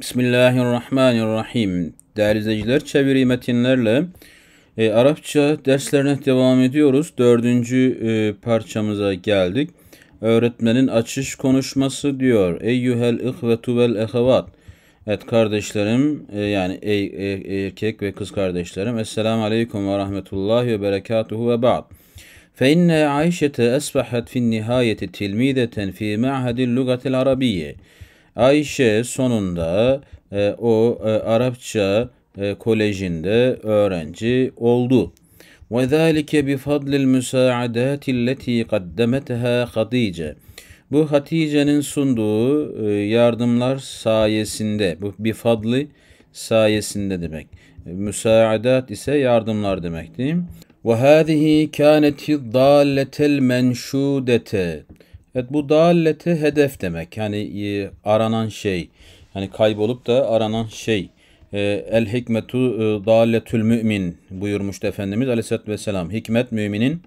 Bismillahirrahmanirrahim. Değerli izleyiciler, çeviri metinlerle e, Arapça derslerine devam ediyoruz. Dördüncü e, parçamıza geldik. Öğretmenin açış konuşması diyor. Eyyuhel ihvetu vel ehevat. Evet kardeşlerim, e, yani ey, ey erkek ve kız kardeşlerim. Esselamu aleyküm ve rahmetullahi ve berekatuhu ve ba'd. فإن عائشة أصبحت في النهاية تلميذة في معهد اللغة العربية Ayşe sonunda e, o e, Arapça e, kolejinde öğrenci oldu. وَذَٰلِكَ بِفَضْلِ الْمُسَاعَدَاتِ الَّتِي قَدَّمَتَهَا Hatice. Bu Hatice'nin sunduğu e, yardımlar sayesinde, bu bir sayesinde demek. Müsaadat ise yardımlar demek demekti. وَهَذِهِ كَانَتِ الضَّالَّةَ الْمَنْشُودَةَ Evet bu dalete hedef demek. Yani e, aranan şey. Yani kaybolup da aranan şey. E, El hikmetu e, daletül mümin buyurmuştu Efendimiz aleyhissalatü vesselam. Hikmet müminin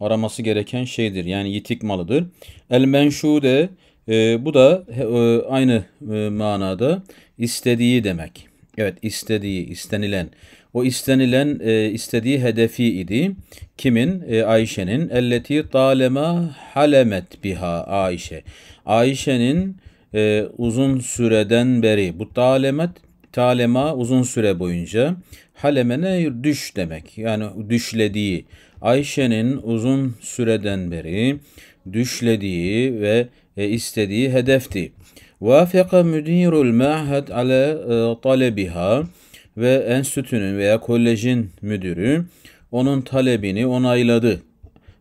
araması gereken şeydir. Yani yitik malıdır. El menşude e, bu da e, aynı e, manada istediği demek. Evet istediği, istenilen. O istenilen, e, istediği hedefi idi. Kimin? E, Ayşe'nin. Elleti talema halemet biha Ayşe. Ayşe'nin e, uzun süreden beri. Bu talemet, talema uzun süre boyunca. Halemene düş demek. Yani düşlediği. Ayşe'nin uzun süreden beri düşlediği ve e, istediği hedefti. Vafaka müdirul ma'had ala e, talebiha ve enstitünün veya kolejin müdürü onun talebini onayladı.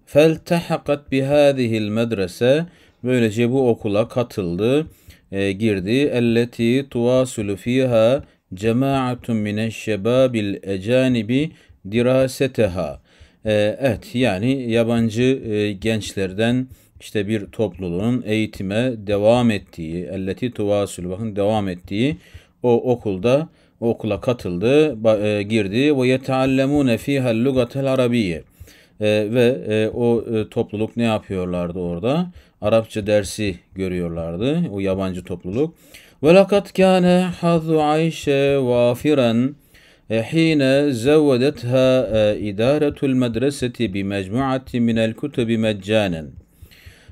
Feltehakat bihadihil medrese böylece bu okula katıldı, e, girdi. Elleti tuvasulu fiha cemaatun mineşşebabil ecanibi diraseteha. E, evet yani yabancı e, gençlerden işte bir topluluğun eğitime devam ettiği, elleti tuvasul bakın devam ettiği o okulda o okula katıldı, e, girdi ve yeteallemune fiha lugatel arabiyye. E, ve e, o e, topluluk ne yapıyorlardı orada? Arapça dersi görüyorlardı o yabancı topluluk. Ve lakat kâne hazu Ayşe vafiren e, hine zevvedetha e, idaretul medreseti bi mecmuati minel kutubi meccanen.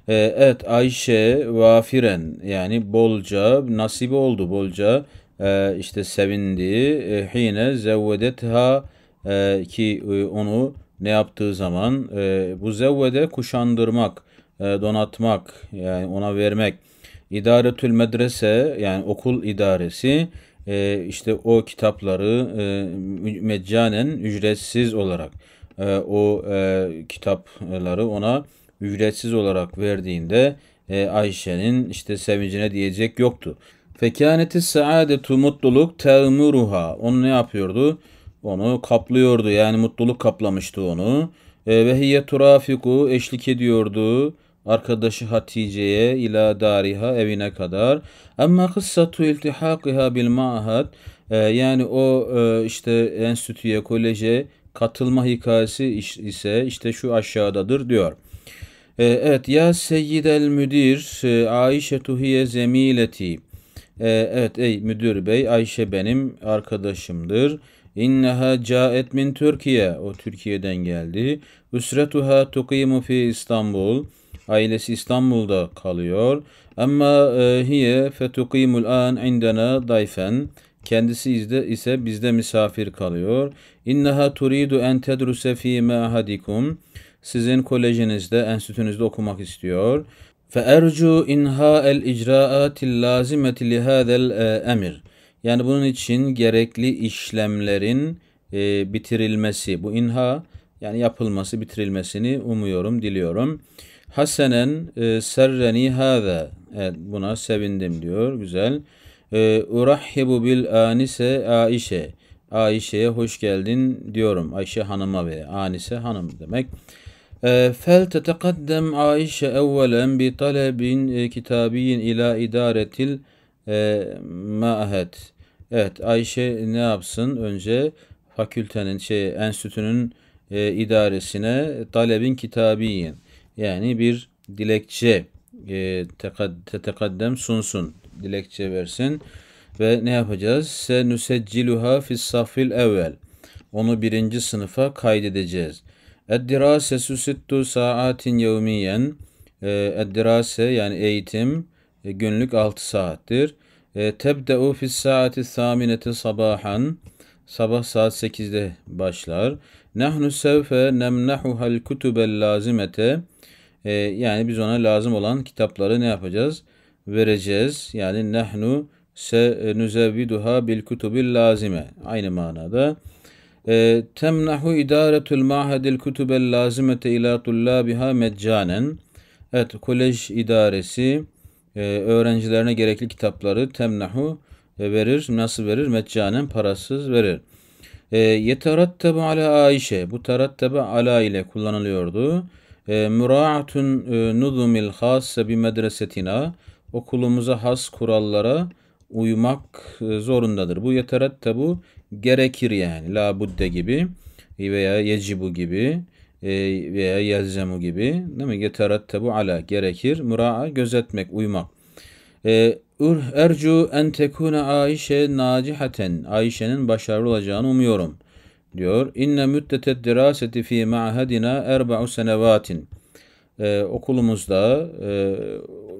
Evet Ayşe vafiren yani bolca nasip oldu bolca ee, işte sevindiği ee, hine zevvedetha ee, e, ki onu ne yaptığı zaman e, bu zevvede kuşandırmak, e, donatmak yani ona vermek. idaretül medrese yani okul idaresi e, işte o kitapları e, meccanen ücretsiz olarak o kitapları ona ücretsiz olarak verdiğinde Ayşe'nin işte sevincine diyecek yoktu. Fekaneti saadetu mutluluk te'muruha. Onu ne yapıyordu? Onu kaplıyordu. Yani mutluluk kaplamıştı onu. E, Ve hiye turafiku eşlik ediyordu arkadaşı Hatice'ye ila dariha evine kadar. Ama kıssatu iltihakiha bil ma'had e, yani o e, işte enstitüye, koleje katılma hikayesi ise işte şu aşağıdadır diyor. E, evet ya seyyidel müdir Ayşe tuhiye zemileti e, evet ey müdür bey Ayşe benim arkadaşımdır. İnneha caet min Türkiye. O Türkiye'den geldi. Üsretuha tukimu fi İstanbul. Ailesi İstanbul'da kalıyor. Ama e, hiye fetukimul an indena dayfen. Kendisi izde ise bizde misafir kalıyor. İnneha turidu en tedruse fi ma'hadikum. Sizin kolejinizde, enstitünüzde okumak istiyor. فَاَرْجُوا اِنْهَا الْاِجْرَاءَةِ اللّٰزِمَةِ لِهَذَا الْاَمِرِ Yani bunun için gerekli işlemlerin e, bitirilmesi, bu inha yani yapılması, bitirilmesini umuyorum, diliyorum. Hasenen e, serreni hâze. Evet, buna sevindim diyor. Güzel. E, urahhibu bil anise Aişe. Aişe'ye hoş geldin diyorum. Ayşe hanıma ve anise hanım demek. Ee, fel tetekaddem Aişe evvelen bi talebin e, kitabiyin ila idaretil e, maahet. Evet Ayşe ne yapsın? Önce fakültenin şey enstitünün e, idaresine talebin kitabiyin yani bir dilekçe e, tetekaddem sunsun. Dilekçe versin ve ne yapacağız? Se nusecciluha fis safil evvel. Onu birinci sınıfa kaydedeceğiz. Eddirase sittu saatin yevmiyen. E, Eddirase yani eğitim e, günlük 6 saattir. E, tebde'u fis saati samineti sabahan. Sabah saat 8'de başlar. Nahnu sevfe nemnahuhal kutubel lazimete. Yani biz ona lazım olan kitapları ne yapacağız? Vereceğiz. Yani nahnu se nüzevviduha bil kutubil Aynı manada. Ee, temnahu idaretul mahadil kutubel lazimete ila tullabiha meccanen. Evet, kolej idaresi e, öğrencilerine gerekli kitapları temnahu e, verir. Nasıl verir? Meccanen parasız verir. E, yeterattabu ala Ayşe. Bu terattabu ala ile kullanılıyordu. E, müraatun e, nuzumil hasse bi medresetina. Okulumuza has kurallara uyumak e, zorundadır. Bu yeterat tabu gerekir yani. La budde gibi veya yecibu gibi e, veya yelzemu gibi değil mi? yeterat tabu ala gerekir. Muraa gözetmek, uyumak. E, ercu en tekune Ayşe nacihaten. Ayşe'nin başarılı olacağını umuyorum. Diyor. İnne müddetet diraseti fi ma'hadina erba'u senevatin. Ee, okulumuzda e,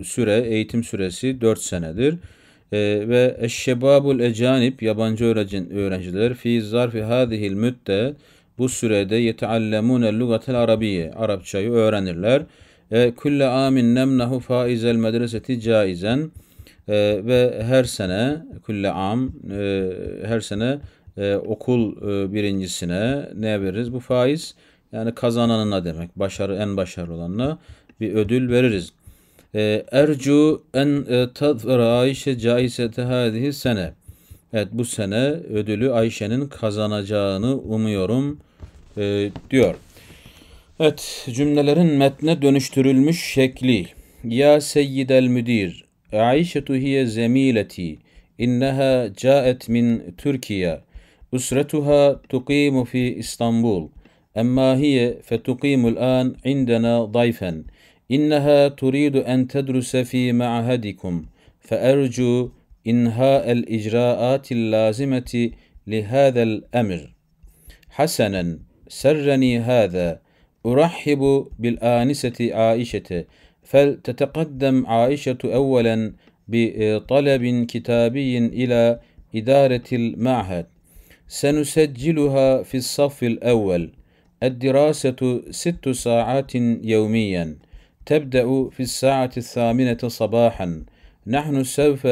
süre, eğitim süresi 4 senedir. Ee, ve eşşebabul ecanip yabancı öğrenciler fi zarfi hadihil müdde bu sürede yeteallemune lugatel arabiye Arapçayı öğrenirler. E, külle amin nemnehu faizel medreseti caizen e, ve her sene külle am e, her sene e, okul e, birincisine ne veririz? Bu faiz yani kazananına demek. Başarı en başarılı olanına bir ödül veririz. Ee, ercu en e, tadra Ayşe caisete hadihi sene. Evet bu sene ödülü Ayşe'nin kazanacağını umuyorum e, diyor. Evet cümlelerin metne dönüştürülmüş şekli. Ya seyyidel müdir. Ayşetu hiye zemileti. İnneha caet min Türkiye. Usretuha tuqimu fi İstanbul. Emma hiye fetuqimul an indena dayfen.'' إنها تريد أن تدرس في معهدكم فأرجو إنهاء الإجراءات اللازمة لهذا الأمر حسنا سرني هذا أرحب بالآنسة عائشة فلتتقدم عائشة أولا بطلب كتابي إلى إدارة المعهد سنسجلها في الصف الأول الدراسة ست ساعات يوميا تبدأ في الساعة الثامنة صباحا نحن سوف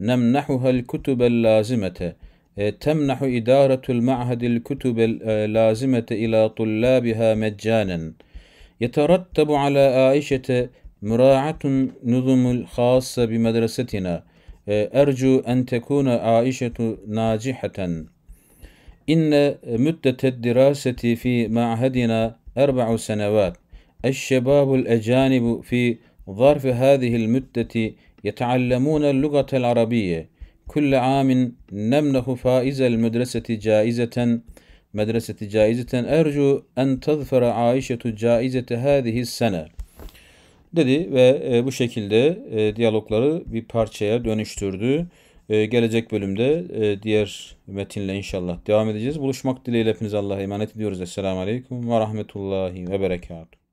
نمنحها الكتب اللازمة إيه، تمنح إدارة المعهد الكتب آه، اللازمة إلى طلابها مجانا يترتب على عائشة مراعاة نظم الخاصة بمدرستنا إيه، أرجو أن تكون عائشة ناجحة إن مدة الدراسة في معهدنا أربع سنوات الشباب الأجانب في ظرف هذه المدة يتعلمون اللغة العربية كل عام نمنح فائز المدرسة جائزة مدرسة جائزة أرجو أن تظفر عائشة جائزة هذه السنة dedi ve e, bu şekilde e, diyalogları bir parçaya dönüştürdü. E, gelecek bölümde e, diğer metinle inşallah devam edeceğiz. Buluşmak dileğiyle hepinize Allah'a emanet ediyoruz. Esselamu Aleyküm ve Rahmetullahi ve Berekatuhu.